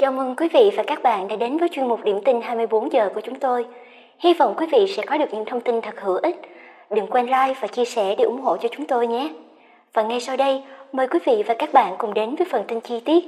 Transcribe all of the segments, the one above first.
Chào mừng quý vị và các bạn đã đến với chuyên mục điểm tin 24 giờ của chúng tôi. Hy vọng quý vị sẽ có được những thông tin thật hữu ích. Đừng quên like và chia sẻ để ủng hộ cho chúng tôi nhé. Và ngay sau đây, mời quý vị và các bạn cùng đến với phần tin chi tiết.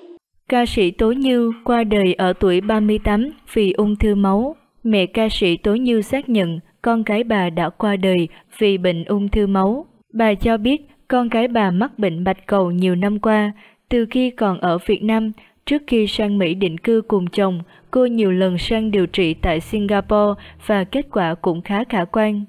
Ca sĩ Tố Như qua đời ở tuổi 38 vì ung thư máu. Mẹ ca sĩ Tố Như xác nhận con gái bà đã qua đời vì bệnh ung thư máu. Bà cho biết con gái bà mắc bệnh bạch cầu nhiều năm qua, từ khi còn ở Việt Nam, Trước khi sang Mỹ định cư cùng chồng, cô nhiều lần sang điều trị tại Singapore và kết quả cũng khá khả quan.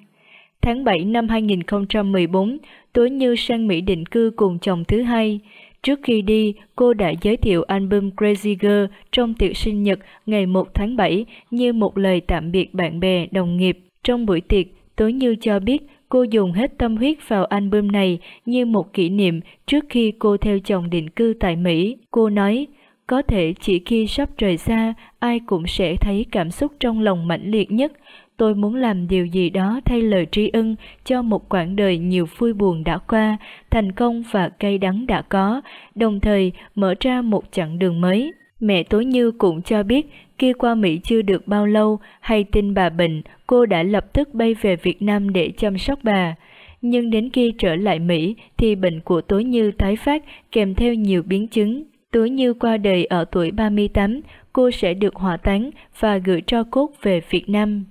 Tháng 7 năm 2014, Tố Như sang Mỹ định cư cùng chồng thứ hai. Trước khi đi, cô đã giới thiệu album Crazy Girl trong tiệc sinh nhật ngày 1 tháng 7 như một lời tạm biệt bạn bè, đồng nghiệp. Trong buổi tiệc, Tố Như cho biết cô dùng hết tâm huyết vào album này như một kỷ niệm trước khi cô theo chồng định cư tại Mỹ. Cô nói, có thể chỉ khi sắp rời xa, ai cũng sẽ thấy cảm xúc trong lòng mãnh liệt nhất. Tôi muốn làm điều gì đó thay lời tri ân cho một quãng đời nhiều vui buồn đã qua, thành công và cay đắng đã có, đồng thời mở ra một chặng đường mới. Mẹ tối Như cũng cho biết kia qua Mỹ chưa được bao lâu hay tin bà bệnh, cô đã lập tức bay về Việt Nam để chăm sóc bà. Nhưng đến khi trở lại Mỹ thì bệnh của tối Như tái phát kèm theo nhiều biến chứng Tứ Như qua đời ở tuổi 38, cô sẽ được hỏa táng và gửi cho cốt về Việt Nam.